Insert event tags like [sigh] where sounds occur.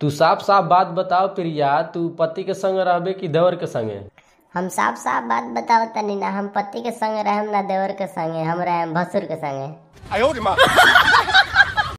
तू साफ साफ बात बताओ प्रिया तू पति के संग रहे कि देवर के संगे हम साफ साफ बात बताओ तनी ना हम पति के संग रहे ना देवर के संगे हम रहे भसुर के संगे [laughs]